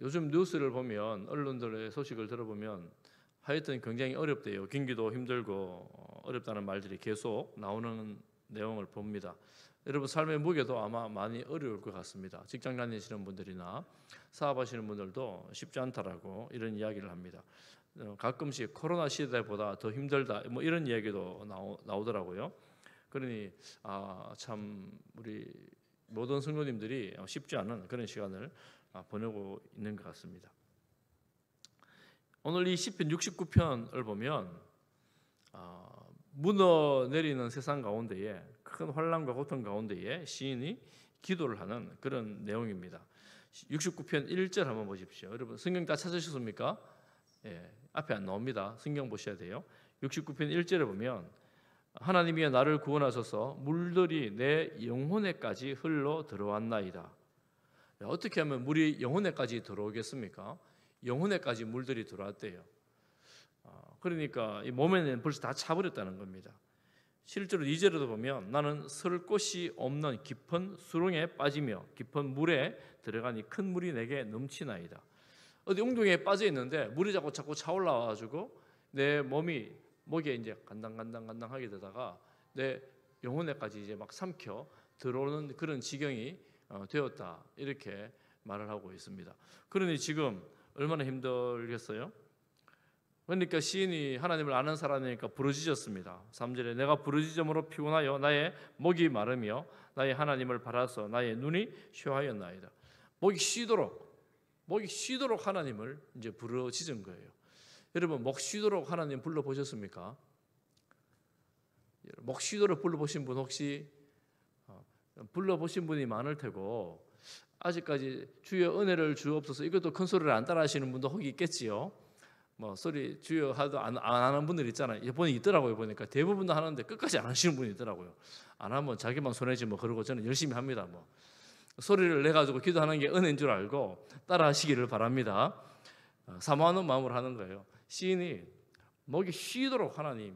요즘 뉴스를 보면 언론들의 소식을 들어보면 하여튼 굉장히 어렵대요. 경기도 힘들고 어, 어렵다는 말들이 계속 나오는 내용을 봅니다. 여러분 삶의 무게도 아마 많이 어려울 것 같습니다. 직장 다니시는 분들이나 사업하시는 분들도 쉽지 않다라고 이런 이야기를 합니다. 어, 가끔씩 코로나 시대보다 더 힘들다 뭐 이런 이야기도 나오, 나오더라고요. 그러니 아, 참 우리 모든 성도님들이 쉽지 않은 그런 시간을 아, 보내고 있는 것 같습니다. 오늘 이 시편 69편을 보면 어, 무너 내리는 세상 가운데에 큰 환란과 고통 가운데에 시인이 기도를 하는 그런 내용입니다. 69편 1절 한번 보십시오. 여러분 성경 다 찾으셨습니까? 예, 앞에 안 나옵니다. 성경 보셔야 돼요. 69편 1절에 보면 하나님이여 나를 구원하소서 물들이 내 영혼에까지 흘러 들어왔나이다. 네, 어떻게 하면 물이 영혼에까지 들어오겠습니까? 영혼에까지 물들이 들어왔대요. 어, 그러니까 이 몸에는 벌써 다 차버렸다는 겁니다. 실제로 이절에도 보면 나는 설 곳이 없는 깊은 수렁에 빠지며 깊은 물에 들어가니 큰 물이 내게 넘치나이다. 어디 웅덩이에 빠져 있는데 물이 자꾸 자꾸 차올라와 가지고 내 몸이 목에 이제 간당간당간당하게 되다가 내 영혼에까지 이제 막 삼켜 들어오는 그런 지경이 어, 되었다 이렇게 말을 하고 있습니다. 그러니 지금 얼마나 힘들겠어요? 그러니까 시인이 하나님을 아는 사람이니까 부르짖었습니다. 3절에 내가 부르짖음으로 피곤하여 나의 목이 마르며 나의 하나님을 바라서 나의 눈이 쉬하였나이다. 목이 쉬도록 목이 쉬도록 하나님을 이제 부르짖은 거예요. 여러분 목 쉬도록 하나님 불러 보셨습니까? 목 쉬도록 불러 보신 분 혹시 불러보신 분이 많을 테고 아직까지 주여 은혜를 주옵소서 이것도 큰 소리를 안 따라하시는 분도 혹이 있겠지요. 뭐 소리 주여 하도 안, 안 하는 분들 있잖아요. 이번에 있더라고요 보니까 대부분 다 하는데 끝까지 안 하시는 분이 있더라고요. 안 하면 자기만 손해지 뭐 그러고 저는 열심히 합니다. 뭐 소리를 내 가지고 기도하는 게 은혜인 줄 알고 따라하시기를 바랍니다. 어, 사모하는 마음으로 하는 거예요. 시인이 목이 쉬도록 하나님을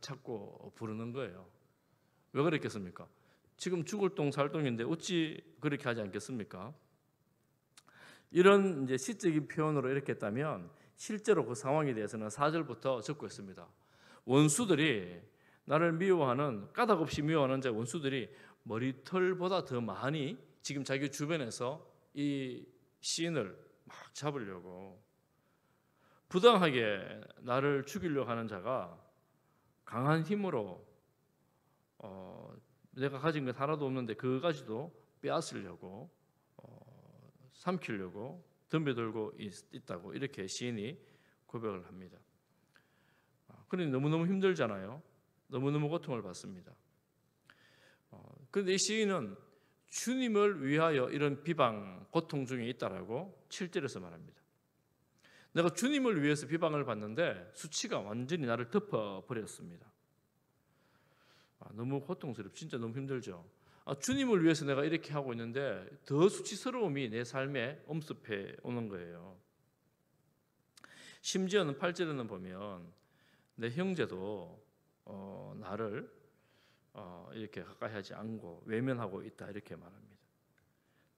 찾고 부르는 거예요. 왜 그랬겠습니까? 지금 죽을 똥살 똥인데 어찌 그렇게 하지 않겠습니까? 이런 이제 시적인 표현으로 이렇게 했다면 실제로 그 상황에 대해서는 4절부터 적고 있습니다. 원수들이 나를 미워하는 까닭없이 미워하는 자 원수들이 머리털보다 더 많이 지금 자기 주변에서 이 시인을 막 잡으려고 부당하게 나를 죽이려 하는 자가 강한 힘으로 어, 내가 가진 건 하나도 없는데 그까지도 빼앗으려고 어, 삼키려고 덤벼들고 있, 다고 이렇게 시인이 고백을 합니다. 아, 그러니 너무너무 힘들잖아요. 너무너무 고통을 받습니다. 어, 그런데 이 시인은 주님을 위하여 이런 비방, 고통 중에 있다라고 7절에서 말합니다. 내가 주님을 위해서 비방을 받는데 수치가 완전히 나를 덮어버렸습니다. 아, 너무 고통스럽, 진짜 너무 힘들죠. 아, 주님을 위해서 내가 이렇게 하고 있는데 더 수치스러움이 내 삶에 엄습해 오는 거예요. 심지어는 팔절에는 보면 내 형제도 어, 나를 어, 이렇게 가까이 하지 않고 외면하고 있다 이렇게 말합니다.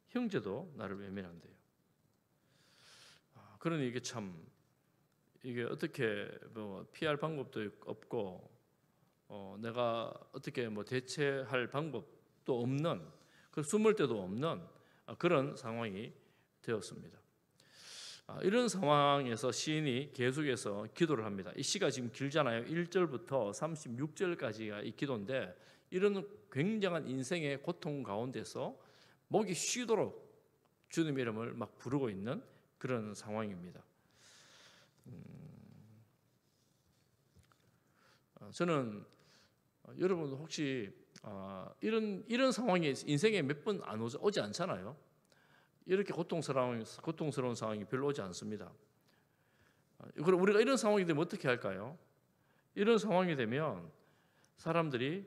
형제도 나를 외면한대요. 아, 그러니 이게 참 이게 어떻게 뭐 피할 방법도 없고 어, 내가 어떻게 뭐 대체할 방법도 없는 그 숨을 데도 없는 아, 그런 상황이 되었습니다. 아, 이런 상황에서 시인이 계속해서 기도를 합니다. 이 시가 지금 길잖아요. 1절부터 36절까지가 이 기도인데 이런 굉장한 인생의 고통 가운데서 목이 쉬도록 주님 이름을 막 부르고 있는 그런 상황입니다. 음, 아, 저는 어, 여러분 혹시 아, 이런 이런 상황이 인생에 몇 번 안 오지, 않잖아요. 이렇게 고통스러운 고통스러운 상황이 별로 오지 않습니다. 아, 그럼 우리가 이런 상황이 되면 어떻게 할까요? 이런 상황이 되면 사람들이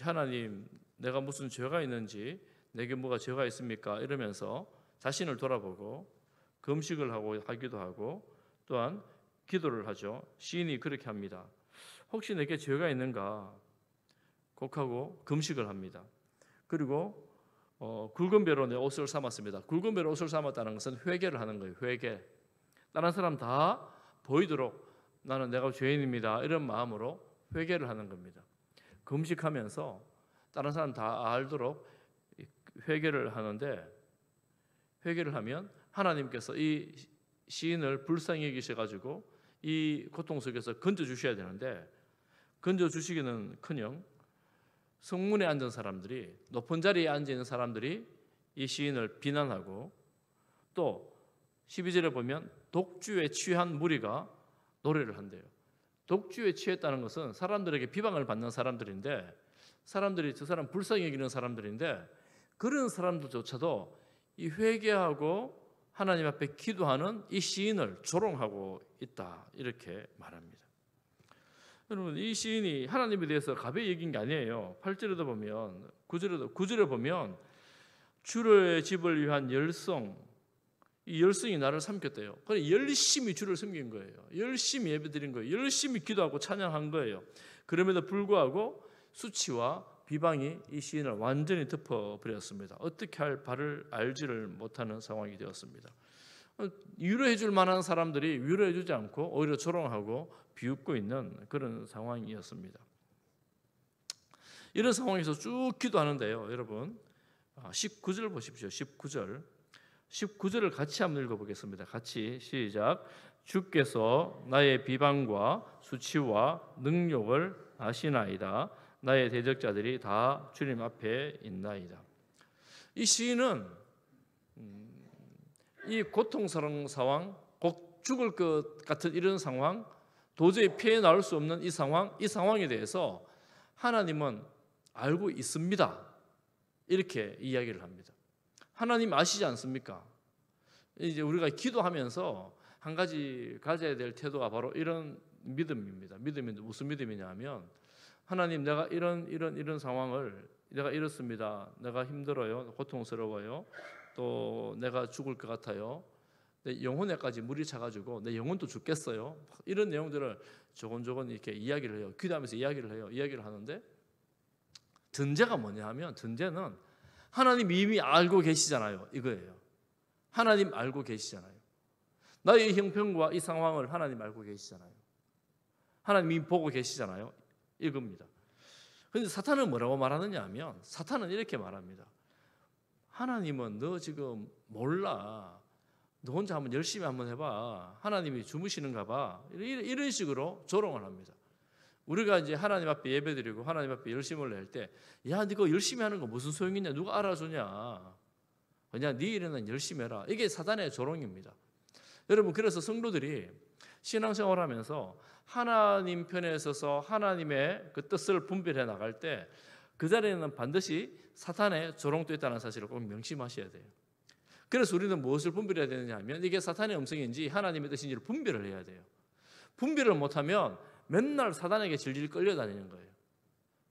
하나님 내가 무슨 죄가 있는지 내게 뭐가 죄가 있습니까? 이러면서 자신을 돌아보고 금식을 하고 하기도 하고 또한 기도를 하죠. 시인이 그렇게 합니다. 혹시 내게 죄가 있는가? 곡하고 금식을 합니다. 그리고 어, 굵은 배로 내 옷을 삼았습니다. 굵은 배로 옷을 삼았다는 것은 회개를 하는 거예요. 회개. 다른 사람 다 보이도록 나는 내가 죄인입니다. 이런 마음으로 회개를 하는 겁니다. 금식하면서 다른 사람 다 알도록 회개를 하는데 회개를 하면 하나님께서 이 시인을 불쌍히 여기셔 가지고 이 고통 속에서 건져 주셔야 되는데 건져 주시기는 커녕 성문에 앉은 사람들이 높은 자리에 앉아 있는 사람들이 이 시인을 비난하고 또 12절에 보면 독주에 취한 무리가 노래를 한대요. 독주에 취했다는 것은 사람들에게 비방을 받는 사람들인데 사람들이 저 사람 불쌍히 여기는 사람들인데 그런 사람들조차도 이 회개하고 하나님 앞에 기도하는 이 시인을 조롱하고 있다 이렇게 말합니다. 여러분 이 시인이 하나님에 대해서 가벼이 얘기한 게 아니에요. 8절에도 보면 9절에도 9절에 보면 주를 집을 위한 열성 이 열성이 나를 삼켰대요. 그래 그러니까 열심히 주를 섬긴 거예요. 열심히 예배드린 거예요. 열심히 기도하고 찬양한 거예요. 그럼에도 불구하고 수치와 비방이 이 시인을 완전히 덮어버렸습니다. 어떻게 할 바를 알지를 못하는 상황이 되었습니다. 위로해 줄 만한 사람들이 위로해 주지 않고 오히려 조롱하고 비웃고 있는 그런 상황이었습니다. 이런 상황에서 쭉 기도하는데요, 여러분. 19절 아, 보십시오. 19절. 19절을 같이 한번 읽어보겠습니다. 같이 시작. 주께서 나의 비방과 수치와 능욕을 아시나이다. 나의 대적자들이 다 주님 앞에 있나이다. 이 시인은 음, 이 고통스러운 상황, 곧 죽을 것 같은 이런 상황, 도저히 피해 나올 수 없는 이 상황, 이 상황에 대해서 하나님은 알고 있습니다. 이렇게 이야기를 합니다. 하나님 아시지 않습니까? 이제 우리가 기도하면서 한 가지 가져야 될 태도가 바로 이런 믿음입니다. 믿음이 무슨 믿음이냐면 하나님 내가 이런 이런 이런 상황을 내가 이렇습니다. 내가 힘들어요. 고통스러워요. 또 내가 죽을 것 같아요. 내 영혼에까지 물이 차가지고 내 영혼도 죽겠어요. 이런 내용들을 조곤조곤 이렇게 이야기를 해요. 기도하면서 이야기를 해요. 이야기를 하는데 든제가 뭐냐 하면 든제는 하나님 이미 알고 계시잖아요. 이거예요. 하나님 알고 계시잖아요. 나의 형편과 이 상황을 하나님 알고 계시잖아요. 하나님 이 보고 계시잖아요. 이겁니다. 그런데 사탄은 뭐라고 말하느냐 하면 사탄은 이렇게 말합니다. 하나님은 너 지금 몰라. 너 혼자 한번 열심히 한번 해봐. 하나님이 주무시는가 봐. 이런 식으로 조롱을 합니다. 우리가 이제 하나님 앞에 예배드리고 하나님 앞에 열심을 낼 때, 야, 네거 열심히 하는 거 무슨 소용이냐? 누가 알아주냐? 그냥 네 일에는 열심히 해라. 이게 사단의 조롱입니다. 여러분 그래서 성도들이 신앙생활하면서 하나님 편에 서서 하나님의 그 뜻을 분별해 나갈 때 그 자리에는 반드시 사탄의 조롱도 있다는 사실을 꼭 명심하셔야 돼요. 그래서 우리는 무엇을 분별해야 되느냐 하면 이게 사탄의 음성인지 하나님의 뜻인지를 분별을 해야 돼요. 분별을 못하면 맨날 사단에게 질질 끌려다니는 거예요.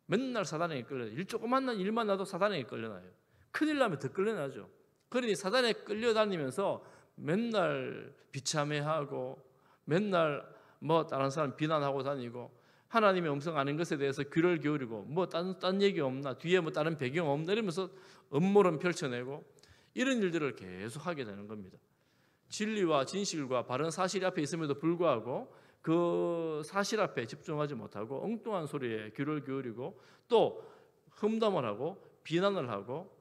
맨날 사단에게 끌려 일 조그만 일만 나도 사단에게 끌려나요. 큰 일 나면 더 끌려나죠. 그러니 사단에 끌려다니면서 맨날 비참해하고 맨날 뭐 다른 사람 비난하고 다니고 하나님의 음성 아닌 것에 대해서 귀를 기울이고 뭐 다른 얘기 없나 뒤에 뭐 다른 배경 없나 이러면서 음모론 펼쳐내고 이런 일들을 계속 하게 되는 겁니다. 진리와 진실과 바른 사실 앞에 있음에도 불구하고 그 사실 앞에 집중하지 못하고 엉뚱한 소리에 귀를 기울이고 또 험담을 하고 비난을 하고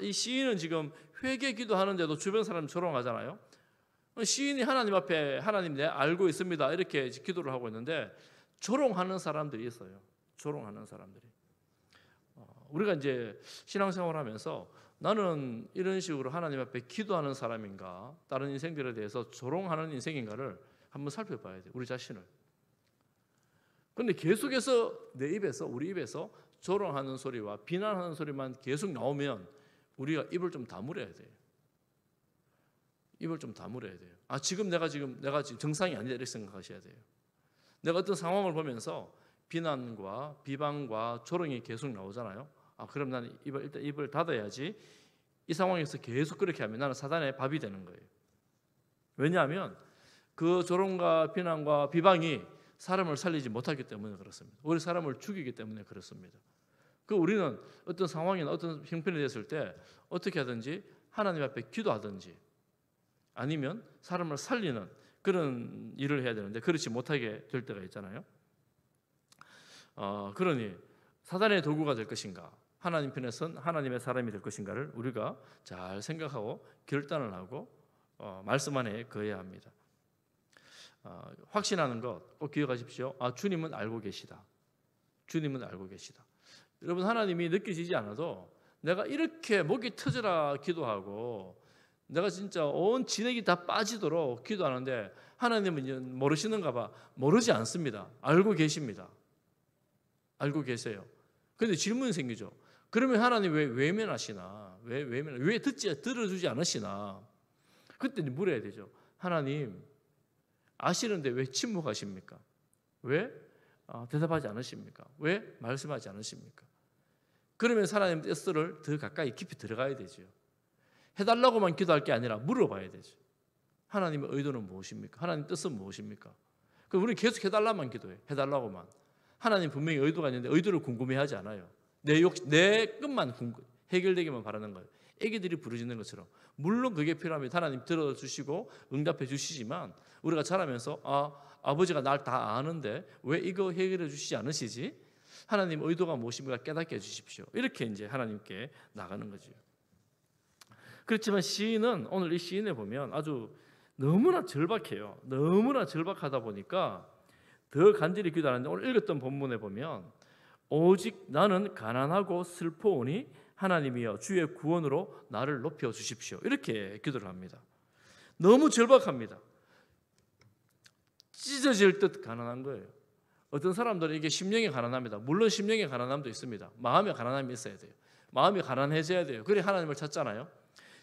이 시인은 지금 회개 기도하는데도 주변 사람 조롱하잖아요. 시인이 하나님 앞에 하나님 내 알고 있습니다 이렇게 기도를 하고 있는데 조롱하는 사람들이 있어요. 조롱하는 사람들이 어, 우리가 이제 신앙생활하면서 나는 이런 식으로 하나님 앞에 기도하는 사람인가, 다른 인생들에 대해서 조롱하는 인생인가를 한번 살펴봐야 돼 우리 자신을. 근데 계속해서 내 입에서, 우리 입에서 조롱하는 소리와 비난하는 소리만 계속 나오면 우리가 입을 좀 다물어야 돼 입을 좀 다물어야 돼요. 아, 지금 내가 지금 내가 지금 정상이 아니다 이렇게 생각하셔야 돼요. 내가 어떤 상황을 보면서 비난과 비방과 조롱이 계속 나오잖아요. 아, 그럼 나는 입을 일단 입을 닫아야지. 이 상황에서 계속 그렇게 하면 나는 사단의 밥이 되는 거예요. 왜냐하면 그 조롱과 비난과 비방이 사람을 살리지 못하기 때문에 그렇습니다. 우리 사람을 죽이기 때문에 그렇습니다. 그 우리는 어떤 상황이나 어떤 형편이 됐을 때 어떻게 하든지 하나님 앞에 기도하든지 아니면 사람을 살리는 그런 일을 해야 되는데 그렇지 못하게 될 때가 있잖아요. 어, 그러니 사단의 도구가 될 것인가? 하나님 편에선 하나님의 사람이 될 것인가를 우리가 잘 생각하고 결단을 하고 어, 말씀 안에 거해야 합니다. 어, 확신하는 것 꼭 기억하십시오. 아 주님은 알고 계시다. 주님은 알고 계시다. 여러분 하나님이 느껴지지 않아도 내가 이렇게 목이 터져라 기도하고 내가 진짜 온 진액이 다 빠지도록 기도하는데 하나님은 모르시는가 봐. 모르지 않습니다. 알고 계십니다. 알고 계세요. 그런데 질문이 생기죠. 그러면 하나님 왜 외면하시나? 왜 외면? 왜 듣지 들어주지 않으시나? 그때 물어야 되죠. 하나님 아시는데 왜 침묵하십니까? 왜 아, 대답하지 않으십니까? 왜 말씀하지 않으십니까? 그러면 하나님 뜻을 더 가까이 깊이 들어가야 되죠. 해달라고만 기도할 게 아니라 물어봐야 되죠. 하나님의 의도는 무엇입니까? 하나님 뜻은 무엇입니까? 그 우리 계속 해달라만 기도해. 해달라고만. 하나님 분명히 의도가 있는데 의도를 궁금해하지 않아요. 내 욕, 내 끝만 해결되기만 바라는 거예요. 애기들이 부르짖는 것처럼 물론 그게 필요하면 하나님 들어주시고 응답해 주시지만 우리가 자라면서 아 아버지가 날 다 아는데 왜 이거 해결해 주시지 않으시지? 하나님 의도가 무엇입니까? 깨닫게 해 주십시오. 이렇게 이제 하나님께 나가는 거죠. 그렇지만 시인은 오늘 이 시인에 보면 아주 너무나 절박해요. 너무나 절박하다 보니까 더 간절히 기도하는데 오늘 읽었던 본문에 보면 오직 나는 가난하고 슬퍼오니 하나님이여 주의 구원으로 나를 높여 주십시오. 이렇게 기도를 합니다. 너무 절박합니다. 찢어질 듯 가난한 거예요. 어떤 사람들은 이게 심령이 가난합니다. 물론 심령이 가난함도 있습니다. 마음의 가난함이 있어야 돼요. 마음이 가난해져야 돼요. 그래 하나님을 찾잖아요.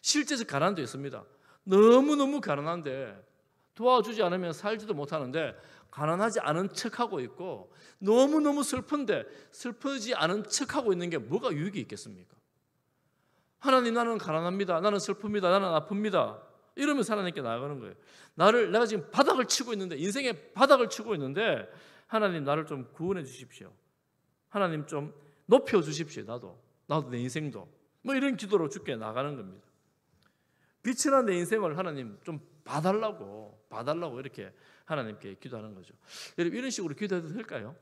실제적 가난도 있습니다. 너무너무 가난한데 도와주지 않으면 살지도 못하는데 가난하지 않은 척하고 있고 너무너무 슬픈데 슬프지 않은 척하고 있는 게 뭐가 유익이 있겠습니까? 하나님 나는 가난합니다. 나는 슬픕니다. 나는 아픕니다. 이러면서 하나님께 나아가는 거예요. 나를 내가 지금 바닥을 치고 있는데 인생의 바닥을 치고 있는데 하나님 나를 좀 구원해 주십시오. 하나님 좀 높여 주십시오. 나도 나도 내 인생도 뭐 이런 기도로 주께 나가는 겁니다. 빛이나 내 인생을 하나님 좀 봐달라고 봐달라고 이렇게 하나님께 기도하는 거죠. 여러분 이런 식으로 기도해도 될까요?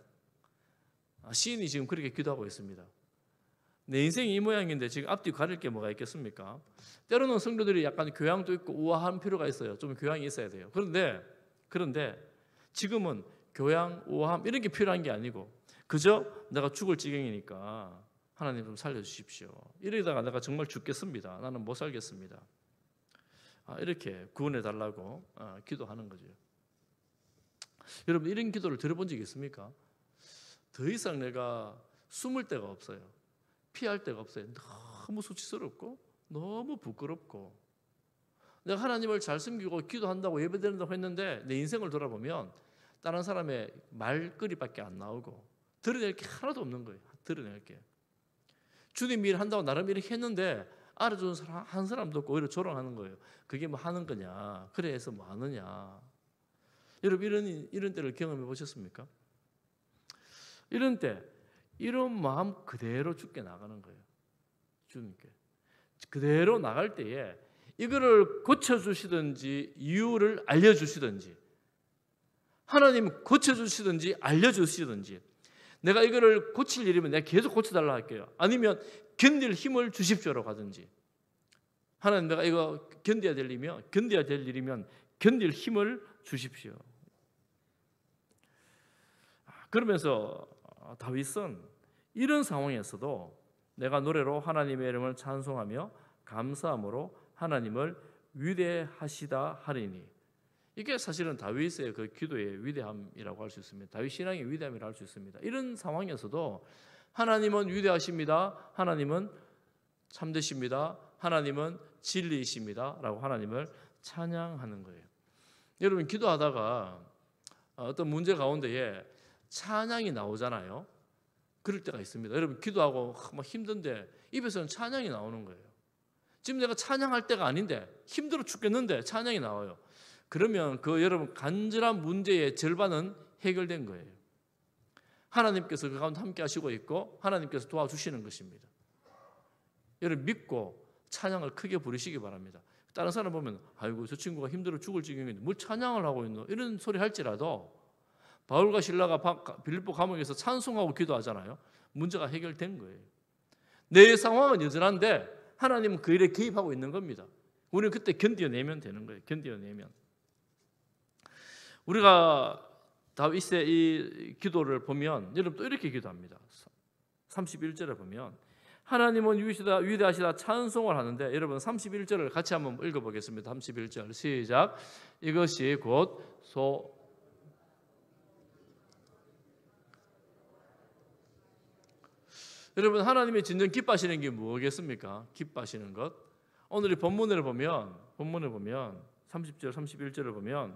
아, 시인이 지금 그렇게 기도하고 있습니다. 내 인생이 이 모양인데 지금 앞뒤 가릴 게 뭐가 있겠습니까? 때로는 성도들이 약간 교양도 있고 우아한 필요가 있어요. 좀 교양이 있어야 돼요. 그런데 그런데 지금은 교양, 우아함 이런 게 필요한 게 아니고 그저 내가 죽을 지경이니까 하나님 좀 살려주십시오. 이러다가 내가 정말 죽겠습니다. 나는 못 살겠습니다. 아, 이렇게 구원해 달라고 아, 기도하는 거죠. 여러분 이런 기도를 들어본 적 있습니까? 더 이상 내가 숨을 데가 없어요. 피할 데가 없어요. 너무 수치스럽고 너무 부끄럽고 내가 하나님을 잘 숨기고 기도한다고 예배드린다고 했는데 내 인생을 돌아보면 다른 사람의 말거리밖에 안 나오고 드러낼 게 하나도 없는 거예요. 드러낼 게. 주님 일 한다고 나름 이렇게 했는데 알아주는 사람 한 사람도 없고 오히려 조롱하는 거예요. 그게 뭐 하는 거냐? 그래서 뭐 하느냐? 여러분 이런 이런 때를 경험해 보셨습니까? 이런 때 이런 마음 그대로 죽게 나가는 거예요. 주님께 그대로 나갈 때에 이거를 고쳐 주시든지 이유를 알려 주시든지 하나님 고쳐 주시든지 알려 주시든지 내가 이거를 고칠 일이면 내가 계속 고쳐달라 할게요. 아니면 견딜 힘을 주십시오라고 하든지. 하나님 내가 이거 견뎌야 될 일이면 견뎌야 될 일이면 견딜 힘을 주십시오. 그러면서 어, 다윗은 이런 상황에서도 내가 노래로 하나님의 이름을 찬송하며 감사함으로 하나님을 위대하시다 하리니 이게 사실은 다윗의 그 기도의 위대함이라고 할 수 있습니다. 다윗 신앙의 위대함이라 할수 있습니다. 이런 상황에서도 하나님은 위대하십니다. 하나님은 참되십니다. 하나님은 진리이십니다라고 하나님을 찬양하는 거예요. 여러분 기도하다가 어, 어떤 문제 가운데에 찬양이 나오잖아요. 그럴 때가 있습니다. 여러분 기도하고 막 뭐 힘든데 입에서는 찬양이 나오는 거예요. 지금 내가 찬양할 때가 아닌데 힘들어 죽겠는데 찬양이 나와요. 그러면 그 여러분 간절한 문제의 절반은 해결된 거예요. 하나님께서 그 가운데 함께 하시고 있고 하나님께서 도와주시는 것입니다. 여러분 믿고 찬양을 크게 부르시기 바랍니다. 다른 사람 보면 아이고 저 친구가 힘들어 죽을 지경인데 뭘 찬양을 하고 있노 이런 소리 할지라도 바울과 신라가 빌립보 감옥에서 찬송하고 기도하잖아요. 문제가 해결된 거예요. 내 상황은 여전한데 하나님은 그 일에 개입하고 있는 겁니다. 우리는 그때 견뎌내면 되는 거예요. 견뎌내면. 우리가 다윗의 이 기도를 보면 여러분 또 이렇게 기도합니다. 31절에 보면 하나님은 위시다 위대하시다 찬송을 하는데 여러분 31절을 같이 한번 읽어보겠습니다. 31절 시작 이것이 곧소 여러분 하나님의 진정 기뻐하시는 게 뭐겠습니까? 기뻐하시는 것. 오늘의 본문을 보면 본문을 보면 30절 31절을 보면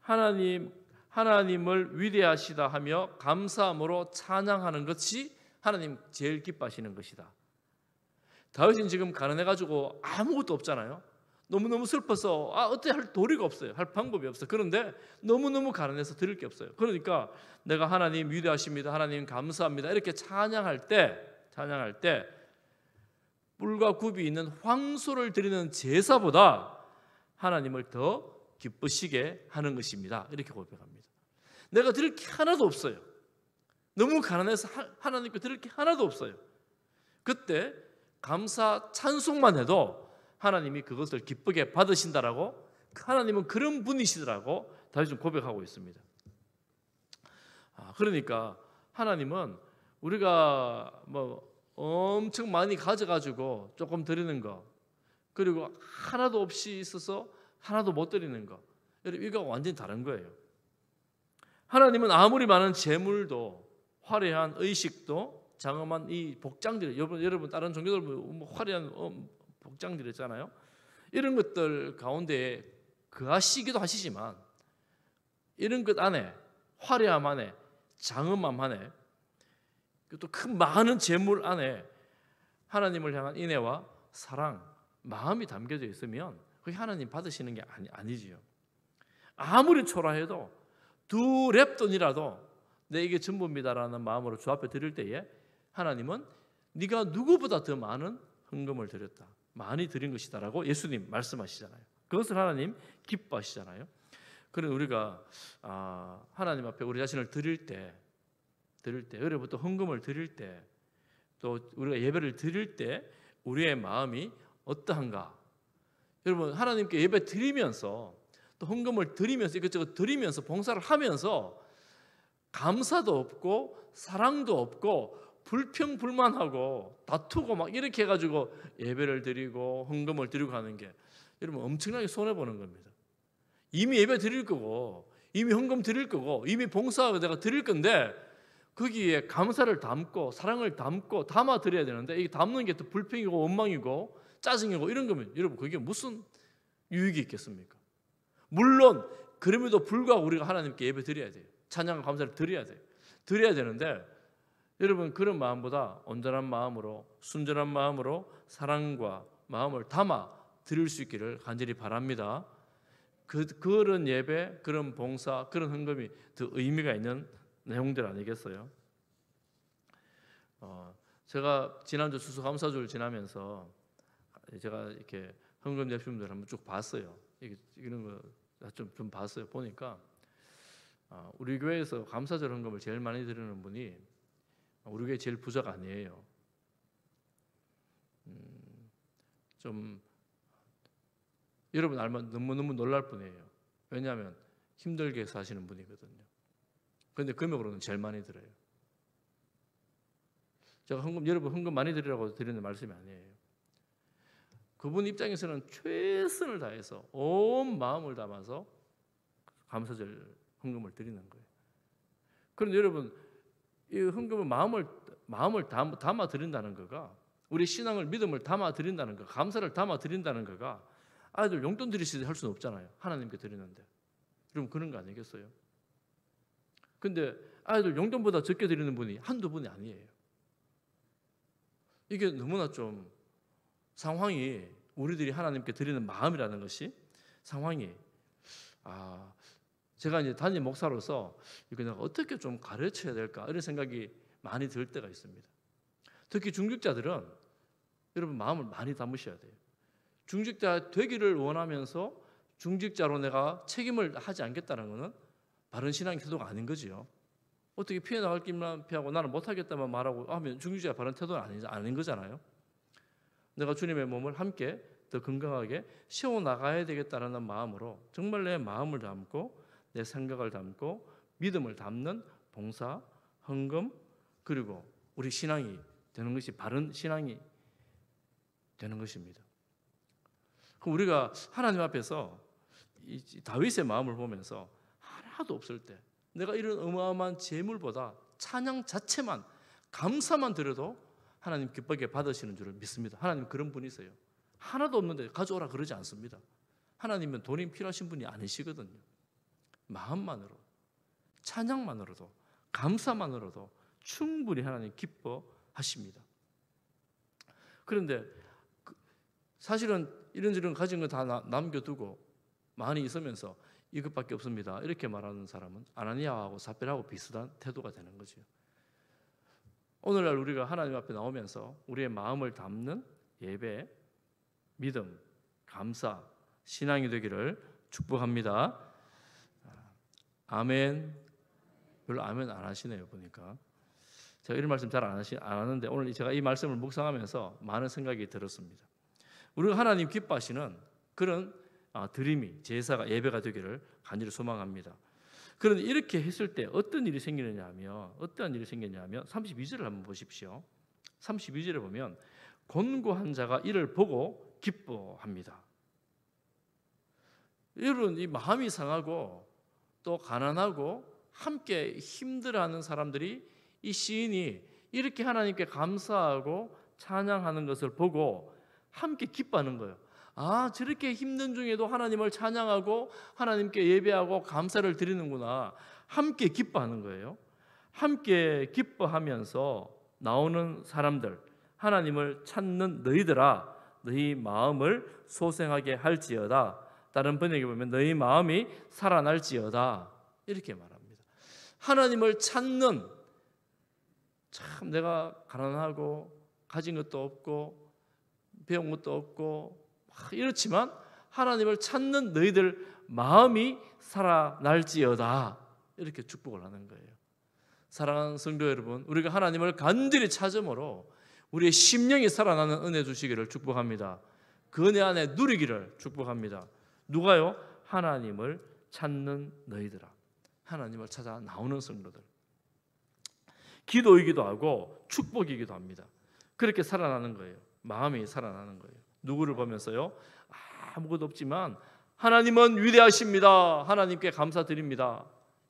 하나님 하나님을 위대하시다 하며 감사함으로 찬양하는 것이 하나님 제일 기뻐하시는 것이다. 다윗은 지금 가난해 가지고 아무것도 없잖아요. 너무너무 슬퍼서 아 어떻게 할 도리가 없어요. 할 방법이 없어. 그런데 너무너무 가난해서 드릴 게 없어요. 그러니까 내가 하나님 위대하십니다. 하나님 감사합니다. 이렇게 찬양할 때 사냥할 때 뿔과 굽이 있는 황소를 드리는 제사보다 하나님을 더 기쁘시게 하는 것입니다. 이렇게 고백합니다. 내가 드릴 게 하나도 없어요. 너무 가난해서 하나님께 드릴 게 하나도 없어요. 그때 감사 찬송만 해도 하나님이 그것을 기쁘게 받으신다라고 하나님은 그런 분이시더라고 다시 좀 고백하고 있습니다. 아, 그러니까 하나님은 우리가 뭐 엄청 많이 가져가지고 조금 드리는 거 그리고 하나도 없이 있어서 하나도 못 드리는 거 여러분 이거 완전히 다른 거예요. 하나님은 아무리 많은 재물도 화려한 의식도 장엄한 이 복장들 여러분 여러분 다른 종교들 뭐, 뭐 화려한 어, 복장들 있잖아요. 이런 것들 가운데 그하시기도 하시지만 이런 것 안에 화려함 안에 장엄함 안에 또그 많은 재물 안에 하나님을 향한 인애와 사랑, 마음이 담겨져 있으면 그게 하나님 받으시는 게 아니, 아니지요. 아무리 초라해도 두 랩돈이라도 내게 전부입니다라는 마음으로 주 앞에 드릴 때에 하나님은 네가 누구보다 더 많은 헌금을 드렸다. 많이 드린 것이다라고 예수님 말씀하시잖아요. 그것을 하나님 기뻐하시잖아요. 그런 우리가 아, 하나님 앞에 우리 자신을 드릴 때 드릴 때, 그리고 또 헌금을 드릴 때, 또 우리가 예배를 드릴 때 우리의 마음이 어떠한가? 여러분 하나님께 예배 드리면서 또 헌금을 드리면서 이것저것 드리면서 봉사를 하면서 감사도 없고 사랑도 없고 불평불만하고 다투고 막 이렇게 해가지고 예배를 드리고 헌금을 드리고 하는 게 여러분 엄청나게 손해 보는 겁니다. 이미 예배 드릴 거고 이미 헌금 드릴 거고 이미 봉사 내가 드릴 건데 거기에 감사를 담고 사랑을 담고 담아 드려야 되는데 이게 담는 게 또 불평이고 원망이고 짜증이고 이런 거면 여러분 그게 무슨 유익이 있겠습니까? 물론 그럼에도 불구하고 우리가 하나님께 예배 드려야 돼요. 찬양과 감사를 드려야 돼요. 드려야 되는데 여러분 그런 마음보다 온전한 마음으로 순전한 마음으로 사랑과 마음을 담아 드릴 수 있기를 간절히 바랍니다. 그, 그런 예배, 그런 봉사, 그런 헌금이 더 의미가 있는 내용들 아니겠어요? 어, 제가 지난주 수수감사주를 지나면서 제가 이렇게 헌금작품들 한번 쭉 봤어요. 이게, 이런 거 좀 좀 봤어요. 보니까 어, 우리 교회에서 감사절 헌금을 제일 많이 드리는 분이 우리 교회 제일 부자가 아니에요. 음, 좀 여러분 알면 너무너무 놀랄 분이에요. 왜냐하면 힘들게 사시는 분이거든요. 그런데 금액으로는 제일 많이 들어요. 제가 헌금 여러분 헌금 많이 드리라고 드리는 말씀이 아니에요. 그분 입장에서는 최선을 다해서 온 마음을 담아서 감사절 헌금을 드리는 거예요. 그런데 여러분 이 헌금을 마음을 마음을 담아 드린다는 거가 우리 신앙을 믿음을 담아 드린다는 거, 감사를 담아 드린다는 거가 아이들 용돈 드리시듯 할 수는 없잖아요. 하나님께 드리는데. 그럼 그런 거 아니겠어요? 근데 아이들 용돈보다 적게 드리는 분이 한두 분이 아니에요. 이게 너무나 좀 상황이 우리들이 하나님께 드리는 마음이라는 것이 상황이 아 제가 이제 단임 목사로서 이거 내가 어떻게 좀 가르쳐야 될까 이런 생각이 많이 들 때가 있습니다. 특히 중직자들은 여러분 마음을 많이 담으셔야 돼요. 중직자 되기를 원하면서 중직자로 내가 책임을 하지 않겠다는 것은 바른 신앙 태도가 아닌 거지요. 어떻게 피해 나갈 길만 피하고 나는 못하겠다만 말하고 하면 중주자가 바른 태도는 아니, 아닌 거잖아요. 내가 주님의 몸을 함께 더 건강하게 세워 나가야 되겠다라는 마음으로 정말 내 마음을 담고 내 생각을 담고 믿음을 담는 봉사, 헌금 그리고 우리 신앙이 되는 것이 바른 신앙이 되는 것입니다. 그럼 우리가 하나님 앞에서 다윗의 마음을 보면서 하나도 없을 때 내가 이런 어마어마한 재물보다 찬양 자체만 감사만 드려도 하나님 기쁘게 받으시는 줄을 믿습니다. 하나님 그런 분이세요. 하나도 없는데 가져오라 그러지 않습니다. 하나님은 돈이 필요하신 분이 아니시거든요. 마음만으로 찬양만으로도 감사만으로도 충분히 하나님 기뻐하십니다. 그런데 그 사실은 이런저런 가진 거 다 남겨두고 많이 있으면서 이것밖에 없습니다. 이렇게 말하는 사람은 아나니아하고 사피라하고 비슷한 태도가 되는 거죠. 오늘날 우리가 하나님 앞에 나오면서 우리의 마음을 담는 예배, 믿음, 감사, 신앙이 되기를 축복합니다. 아멘. 별로 아멘 안 하시네요 보니까. 제가 이런 말씀 잘 안 하는데 시 오늘 제가 이 말씀을 묵상하면서 많은 생각이 들었습니다. 우리가 하나님 기뻐하시는 그런 아, 드림이 제사가 예배가 되기를 간절히 소망합니다. 그런데 이렇게 했을 때 어떤 일이 생기느냐 하면 어떠 일이 생기냐 하면 32절을 한번 보십시오. 32절에 보면 권고한 자가 이를 보고 기뻐합니다. 이런 이 마음이 상하고 또 가난하고 함께 힘들어하는 사람들이 이 시인이 이렇게 하나님께 감사하고 찬양하는 것을 보고 함께 기뻐하는 거예요. 아, 저렇게 힘든 중에도 하나님을 찬양하고 하나님께 예배하고 감사를 드리는구나. 함께 기뻐하는 거예요. 함께 기뻐하면서 나오는 사람들, 하나님을 찾는 너희들아, 너희 마음을 소생하게 할지어다. 다른 번역에 보면 너희 마음이 살아날지어다. 이렇게 말합니다. 하나님을 찾는 참 내가 가난하고 가진 것도 없고 배운 것도 없고 이렇지만 하나님을 찾는 너희들 마음이 살아날지어다. 이렇게 축복을 하는 거예요. 사랑하는 성도 여러분, 우리가 하나님을 간절히 찾음으로 우리의 심령이 살아나는 은혜 주시기를 축복합니다. 그 은혜 안에 누리기를 축복합니다. 누가요? 하나님을 찾는 너희들아. 하나님을 찾아 나오는 성도들. 기도이기도 하고 축복이기도 합니다. 그렇게 살아나는 거예요. 마음이 살아나는 거예요. 누구를 보면서요? 아무것도 없지만 하나님은 위대하십니다. 하나님께 감사드립니다.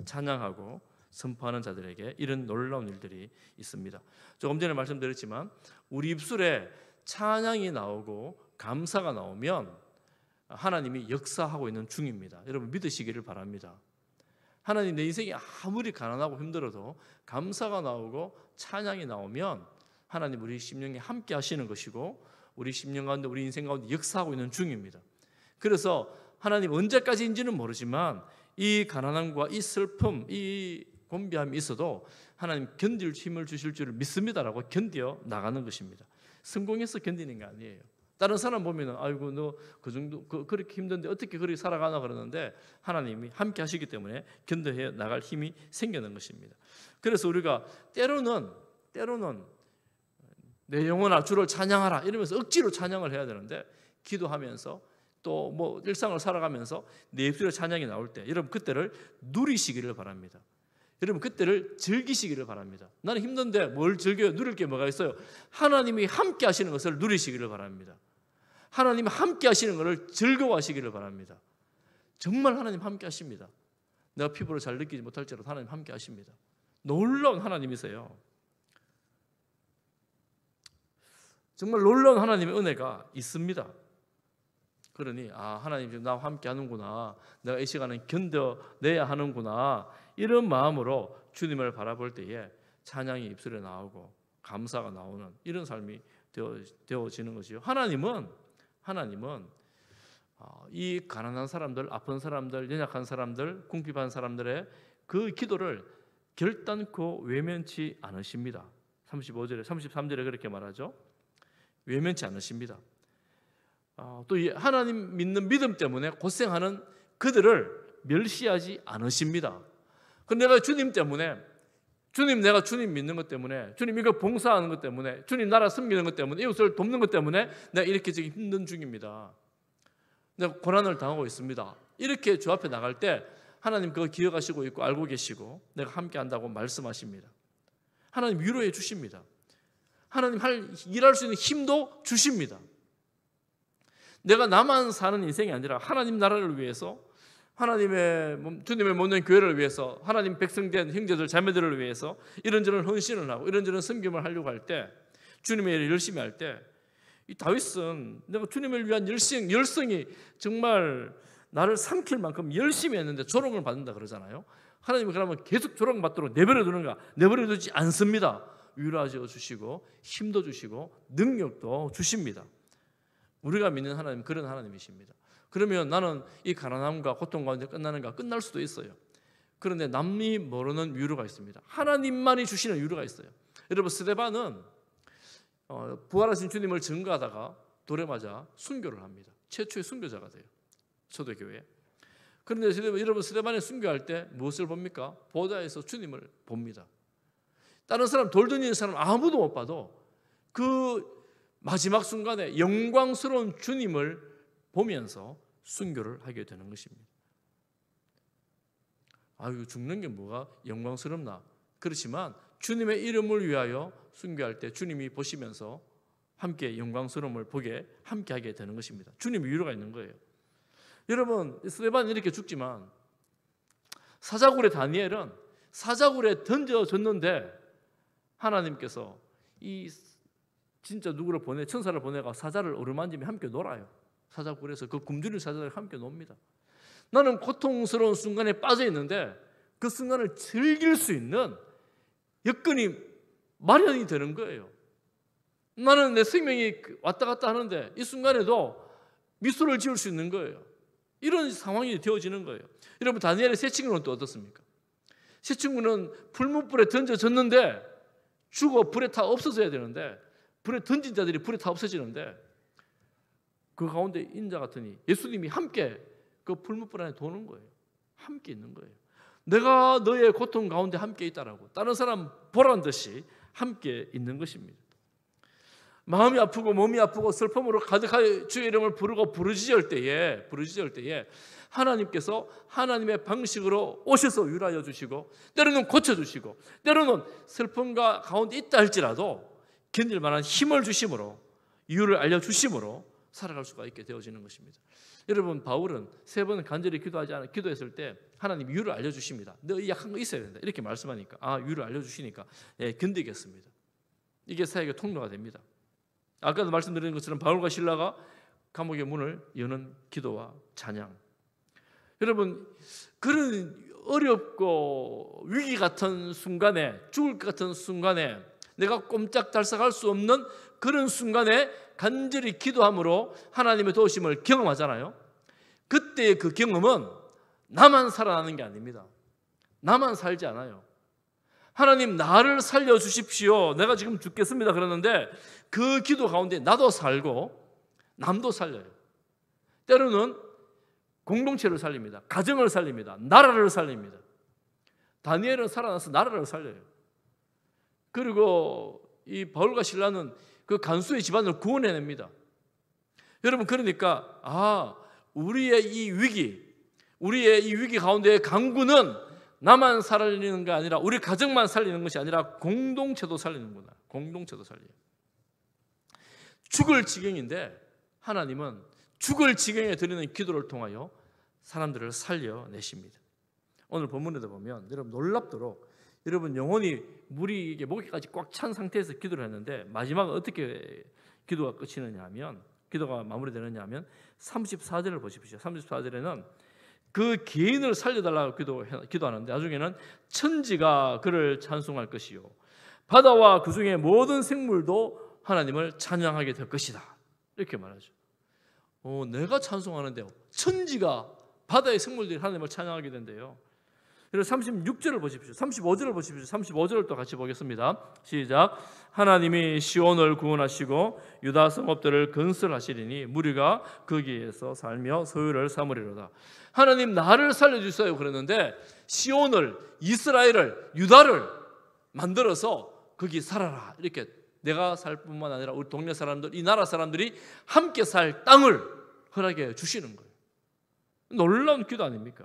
찬양하고 선포하는 자들에게 이런 놀라운 일들이 있습니다. 조금 전에 말씀드렸지만 우리 입술에 찬양이 나오고 감사가 나오면 하나님이 역사하고 있는 중입니다. 여러분 믿으시기를 바랍니다. 하나님 내 인생이 아무리 가난하고 힘들어도 감사가 나오고 찬양이 나오면 하나님 우리 심령에 함께 하시는 것이고 우리 1 0년 가운데 우리 인생 가운데 역사하고 있는 중입니다. 그래서 하나님 언제까지인지는 모르지만 이 가난함과 이 슬픔, 이 곤비함이 있어도 하나님 견딜 힘을 주실 줄을 믿습니다라고 견뎌 나가는 것입니다. 성공해서 견디는 게 아니에요. 다른 사람 보면은 아이고 너 그 정도 그, 그렇게 힘든데 어떻게 그렇게 살아가나 그러는데 하나님이 함께 하시기 때문에 견뎌 나갈 힘이 생기는 것입니다. 그래서 우리가 때로는 때로는 내 영혼아 주를 찬양하라 이러면서 억지로 찬양을 해야 되는데 기도하면서 또 뭐 일상을 살아가면서 내 입술에 찬양이 나올 때 여러분 그때를 누리시기를 바랍니다. 여러분 그때를 즐기시기를 바랍니다. 나는 힘든데 뭘 즐겨요? 누릴 게 뭐가 있어요? 하나님이 함께 하시는 것을 누리시기를 바랍니다. 하나님이 함께 하시는 것을 즐거워하시기를 바랍니다. 정말 하나님 함께 하십니다. 내가 피부를 잘 느끼지 못할지라도 하나님 함께 하십니다. 놀라운 하나님이세요. 정말 놀라운 하나님의 은혜가 있습니다. 그러니 아 하나님 지금 나와 함께 하는구나. 내가 이 시간은 견뎌내야 하는구나. 이런 마음으로 주님을 바라볼 때에 찬양이 입술에 나오고 감사가 나오는 이런 삶이 되어, 지는 것이요. 하나님은 하나님은 아, 이 가난한 사람들, 아픈 사람들, 연약한 사람들, 궁핍한 사람들의 그 기도를 결단코 외면치 않으십니다. 35절에 33절에 그렇게 말하죠. 외면치 않으십니다. 아, 또 하나님 믿는 믿음 때문에 고생하는 그들을 멸시하지 않으십니다. 근데 내가 주님 때문에 주님 내가 주님 믿는 것 때문에 주님 이거 봉사하는 것 때문에 주님 나라 섬기는 것 때문에 이웃을 돕는 것 때문에 내가 이렇게 지금 힘든 중입니다. 내가 고난을 당하고 있습니다. 이렇게 주 앞에 나갈 때 하나님 그거 기억하시고 있고 알고 계시고 내가 함께 한다고 말씀하십니다. 하나님 위로해 주십니다. 하나님 할 일할 수 있는 힘도 주십니다. 내가 나만 사는 인생이 아니라 하나님 나라를 위해서 하나님의 주님의 몸된 교회를 위해서 하나님 백성된 형제들 자매들을 위해서 이런저런 헌신을 하고 이런저런 섬김을 하려고 할 때 주님의 일을 열심히 할때이 다윗은 내가 주님을 위한 열성 열성이 정말 나를 삼킬 만큼 열심히 했는데 조롱을 받는다 그러잖아요. 하나님이 그러면 계속 조롱 받도록 내버려 두는가? 내버려 두지 않습니다. 위로하여 주시고 힘도 주시고 능력도 주십니다. 우리가 믿는 하나님 그런 하나님이십니다. 그러면 나는 이 가난함과 고통 가운데 끝나는가 끝날 수도 있어요. 그런데 남이 모르는 위로가 있습니다. 하나님만이 주시는 위로가 있어요. 여러분 스데반은 어, 부활하신 주님을 증거하다가 돌에 맞아 순교를 합니다. 최초의 순교자가 돼요. 초대교회. 그런데 여러분 스데반이 순교할 때 무엇을 봅니까? 보좌에서 주님을 봅니다. 다른 사람 돌 던지는 사람 아무도 못 봐도 그 마지막 순간에 영광스러운 주님을 보면서 순교를 하게 되는 것입니다. 아유 죽는 게 뭐가 영광스럽나? 그렇지만 주님의 이름을 위하여 순교할 때 주님이 보시면서 함께 영광스러움을 보게 함께 하게 되는 것입니다. 주님 위로가 있는 거예요. 여러분 스테반 이렇게 죽지만 사자굴의 다니엘은 사자굴에 던져졌는데 하나님께서 이 진짜 누구를 보내 천사를 보내가 사자를 어루만지며 함께 놀아요. 사자굴에서 그 굶주린 사자를 함께 놉니다. 나는 고통스러운 순간에 빠져 있는데 그 순간을 즐길 수 있는 여건이 마련이 되는 거예요. 나는 내 생명이 그 왔다 갔다 하는데 이 순간에도 미소를 지을 수 있는 거예요. 이런 상황이 되어지는 거예요. 여러분 다니엘의 새 친구는 또 어떻습니까? 새 친구는 불문불에 던져졌는데 죽어 불에 타 없어져야 되는데 불에 던진 자들이 불에 타 없어지는데 그 가운데 인자 같으니 예수님이 함께 그불무불 안에 도는 거예요. 함께 있는 거예요. 내가 너의 고통 가운데 함께 있다라고 다른 사람 보란 듯이 함께 있는 것입니다. 마음이 아프고 몸이 아프고 슬픔으로 가득하여 주의 이름을 부르고 부르짖을 때에 부르짖을 때에 하나님께서 하나님의 방식으로 오셔서 위로하여 주시고 때로는 고쳐 주시고 때로는 슬픔과 가운데 있다 할지라도 견딜 만한 힘을 주심으로 이유를 알려 주심으로 살아갈 수가 있게 되어지는 것입니다. 여러분 바울은 세 번 간절히 기도하지 않아 기도했을 때 하나님 이유를 알려 주십니다. 너 약한 거 있어야 된다. 이렇게 말씀하니까 아, 이유를 알려 주시니까 예, 견디겠습니다. 이게 사역의 통로가 됩니다. 아까도 말씀드린 것처럼 바울과 신라가 감옥의 문을 여는 기도와 찬양 여러분 그런 어렵고 위기 같은 순간에 죽을 것 같은 순간에 내가 꼼짝달싹할 수 없는 그런 순간에 간절히 기도함으로 하나님의 도심을 경험하잖아요. 그때의 그 경험은 나만 살아나는 게 아닙니다. 나만 살지 않아요. 하나님 나를 살려 주십시오. 내가 지금 죽겠습니다. 그러는데 그 기도 가운데 나도 살고 남도 살려요. 때로는 공동체를 살립니다. 가정을 살립니다. 나라를 살립니다. 다니엘은 살아나서 나라를 살려요. 그리고 이 바울과 신라는 그 간수의 집안을 구원해냅니다. 여러분 그러니까 아 우리의 이 위기, 우리의 이 위기 가운데의 강구는 나만 살리는 게 아니라 우리 가정만 살리는 것이 아니라 공동체도 살리는구나. 공동체도 살리요 죽을 지경인데 하나님은 죽을 지경에 드리는 기도를 통하여 사람들을 살려내십니다. 오늘 본문에도 보면 여러분 놀랍도록 여러분 영혼이 물이 이게 목에까지 꽉 찬 상태에서 기도를 했는데 마지막 어떻게 기도가 끝이느냐 하면 기도가 마무리되느냐 하면 34절을 보십시오. 34절에는 그 개인을 살려달라고 기도, 기도하는데 나중에는 천지가 그를 찬송할 것이요 바다와 그 중에 모든 생물도 하나님을 찬양하게 될 것이다 이렇게 말하죠. 어, 내가 찬송하는데 천지가 바다의 생물들이 하나님을 찬양하게 된대요. 그리고 36절을 보십시오. 35절을 보십시오. 35절을 또 같이 보겠습니다. 시작. 하나님이 시온을 구원하시고 유다 성읍들을 건설하시리니 무리가 거기에서 살며 소유를 삼으리로다. 하나님 나를 살려 주세요 그랬는데 시온을 이스라엘을 유다를 만들어서 거기 살아라. 이렇게 내가 살 뿐만 아니라 우리 동네 사람들 이 나라 사람들이 함께 살 땅을 허락해 주시는 거예요. 놀라운 기도 아닙니까?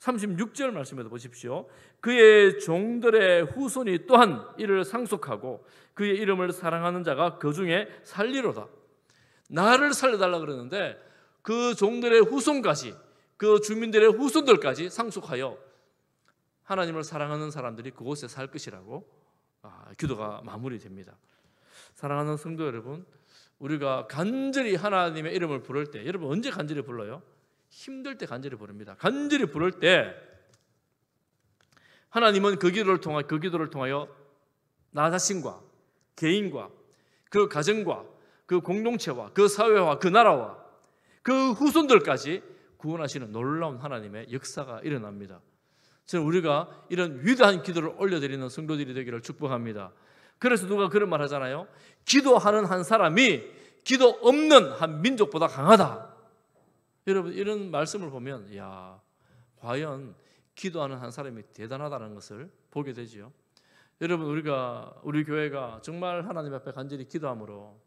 36절 말씀에 보십시오. 그의 종들의 후손이 또한 이를 상속하고 그의 이름을 사랑하는 자가 그 중에 살리로다. 나를 살려달라 그러는데 그 종들의 후손까지 그 주민들의 후손들까지 상속하여 하나님을 사랑하는 사람들이 그곳에 살 것이라고 아, 기도가 마무리됩니다. 사랑하는 성도 여러분, 우리가 간절히 하나님의 이름을 부를 때 여러분 언제 간절히 불러요? 힘들 때 간절히 부릅니다. 간절히 부를 때 하나님은 그 기도를 통하여 그 기도를 통하여 나 자신과 개인과 그 가정과 그 공동체와 그 사회와 그 나라와 그 후손들까지 구원하시는 놀라운 하나님의 역사가 일어납니다. 저는 우리가 이런 위대한 기도를 올려드리는 성도들이 되기를 축복합니다. 그래서 누가 그런 말 하잖아요. 기도하는 한 사람이 기도 없는 한 민족보다 강하다. 여러분 이런 말씀을 보면 야 과연 기도하는 한 사람이 대단하다는 것을 보게 되지요. 여러분 우리가 우리 교회가 정말 하나님 앞에 간절히 기도함으로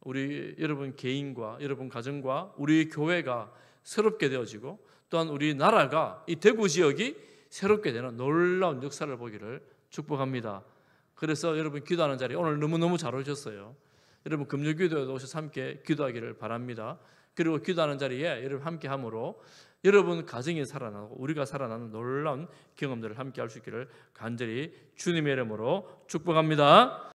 우리 여러분 개인과 여러분 가정과 우리 교회가 새롭게 되어지고 또한 우리 나라가 이 대구 지역이 새롭게 되는 놀라운 역사를 보기를 축복합니다. 그래서 여러분 기도하는 자리 오늘 너무너무 잘 오셨어요. 여러분 금요기도에도 오셔서 함께 기도하기를 바랍니다. 그리고 기도하는 자리에 여러분 함께 함으로 여러분 가정이 살아나고 우리가 살아나는 놀라운 경험들을 함께 할 수 있기를 간절히 주님의 이름으로 축복합니다.